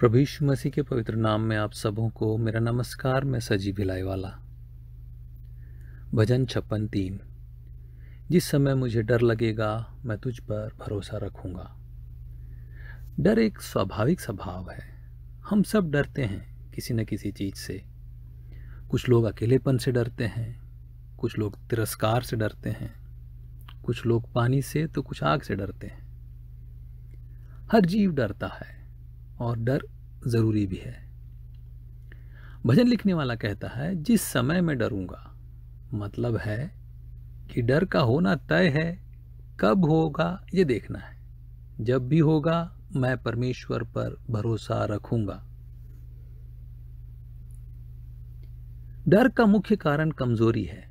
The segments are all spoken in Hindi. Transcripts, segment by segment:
प्रभु यीशु मसीह के पवित्र नाम में आप सबों को मेरा नमस्कार मैं सजी भिलाई वाला भजन छप्पन तीन जिस समय मुझे डर लगेगा मैं तुझ पर भरोसा रखूंगा डर एक स्वाभाविक स्वभाव है हम सब डरते हैं किसी न किसी चीज़ से कुछ लोग अकेलेपन से डरते हैं कुछ लोग तिरस्कार से डरते हैं कुछ लोग पानी से तो कुछ आग से डरते हैं हर जीव डरता है और डर ज़रूरी भी है भजन लिखने वाला कहता है जिस समय मैं डरूंगा मतलब है कि डर का होना तय है कब होगा ये देखना है जब भी होगा मैं परमेश्वर पर भरोसा रखूंगा डर का मुख्य कारण कमज़ोरी है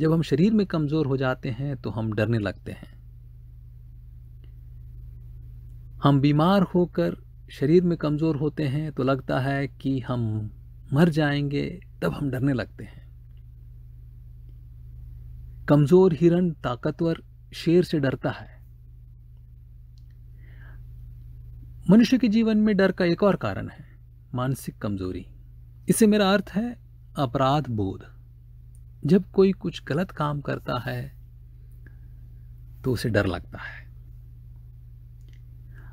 जब हम शरीर में कमज़ोर हो जाते हैं तो हम डरने लगते हैं हम बीमार होकर शरीर में कमज़ोर होते हैं तो लगता है कि हम मर जाएंगे तब हम डरने लगते हैं कमज़ोर हिरण ताकतवर शेर से डरता है मनुष्य के जीवन में डर का एक और कारण है मानसिक कमज़ोरी इससे मेरा अर्थ है अपराध बोध जब कोई कुछ गलत काम करता है तो उसे डर लगता है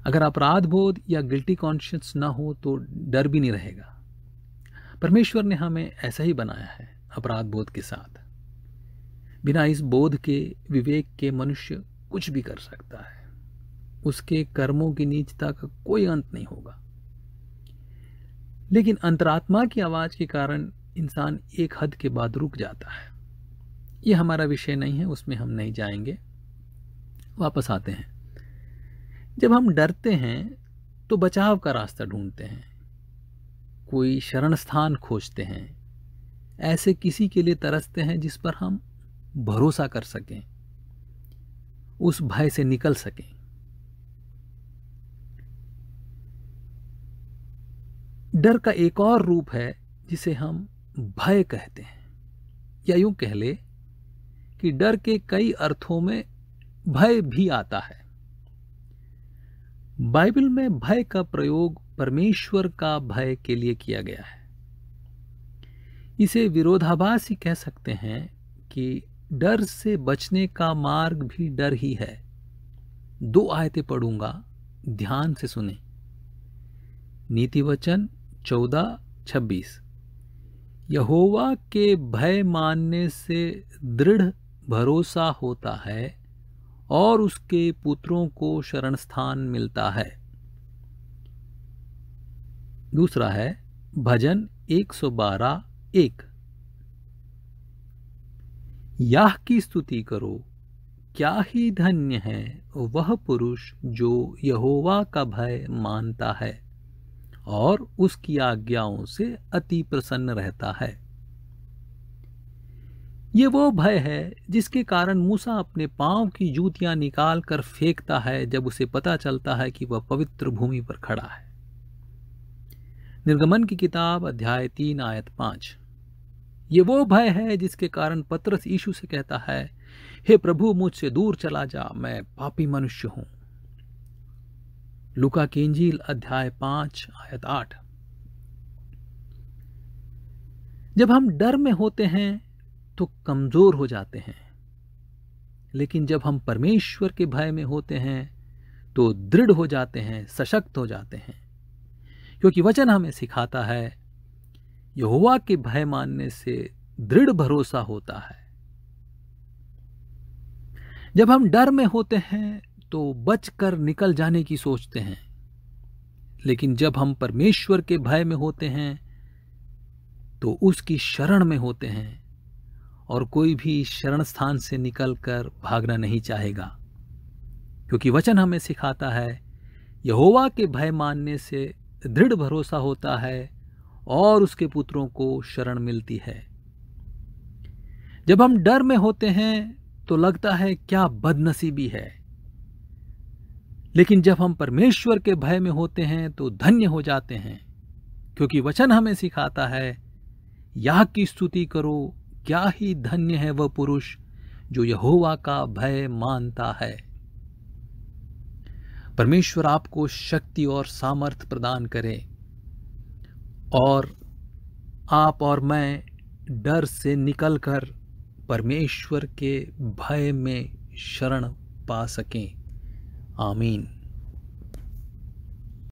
अगर अपराध बोध या गिल्टी कॉन्शियस ना हो तो डर भी नहीं रहेगा परमेश्वर ने हमें ऐसा ही बनाया है अपराध बोध के साथ बिना इस बोध के विवेक के मनुष्य कुछ भी कर सकता है उसके कर्मों की नीचता का कोई अंत नहीं होगा लेकिन अंतरात्मा की आवाज़ के कारण इंसान एक हद के बाद रुक जाता है ये हमारा विषय नहीं है उसमें हम नहीं जाएंगे वापस आते हैं जब हम डरते हैं तो बचाव का रास्ता ढूंढते हैं कोई शरण स्थान खोजते हैं ऐसे किसी के लिए तरसते हैं जिस पर हम भरोसा कर सकें उस भय से निकल सकें डर का एक और रूप है जिसे हम भय कहते हैं या यूं कह ले कि डर के कई अर्थों में भय भी आता है बाइबल में भय का प्रयोग परमेश्वर का भय के लिए किया गया है इसे विरोधाभास ही कह सकते हैं कि डर से बचने का मार्ग भी डर ही है दो आयतें पढ़ूंगा ध्यान से सुने नीति वचन चौदह छब्बीस यहोवा के भय मानने से दृढ़ भरोसा होता है और उसके पुत्रों को शरण स्थान मिलता है दूसरा है भजन 112 एक याह की स्तुति करो क्या ही धन्य है वह पुरुष जो यहोवा का भय मानता है और उसकी आज्ञाओं से अति प्रसन्न रहता है ये वो भय है जिसके कारण मूसा अपने पाँव की जूतियाँ निकाल कर फेंकता है जब उसे पता चलता है कि वह पवित्र भूमि पर खड़ा है निर्गमन की किताब अध्याय तीन आयत पाँच ये वो भय है जिसके कारण पत्रस यीशु से कहता है हे प्रभु मुझसे दूर चला जा मैं पापी मनुष्य हूं लुका की इंजील अध्याय पांच आयत आठ जब हम डर में होते हैं तो कमज़ोर हो जाते हैं लेकिन जब हम परमेश्वर के भय में होते हैं तो दृढ़ हो जाते हैं सशक्त हो जाते हैं क्योंकि वचन हमें सिखाता है युवा के भय मानने से दृढ़ भरोसा होता है जब हम डर में होते हैं तो बच कर निकल जाने की सोचते हैं लेकिन जब हम परमेश्वर के भय में होते हैं तो उसकी शरण में होते हैं और कोई भी शरण स्थान से निकलकर भागना नहीं चाहेगा क्योंकि वचन हमें सिखाता है यहोवा के भय मानने से दृढ़ भरोसा होता है और उसके पुत्रों को शरण मिलती है जब हम डर में होते हैं तो लगता है क्या बदनसीबी है लेकिन जब हम परमेश्वर के भय में होते हैं तो धन्य हो जाते हैं क्योंकि वचन हमें सिखाता है यह की स्तुति करो क्या ही धन्य है वह पुरुष जो यहोवा का भय मानता है परमेश्वर आपको शक्ति और सामर्थ्य प्रदान करे और आप और मैं डर से निकलकर परमेश्वर के भय में शरण पा सकें आमीन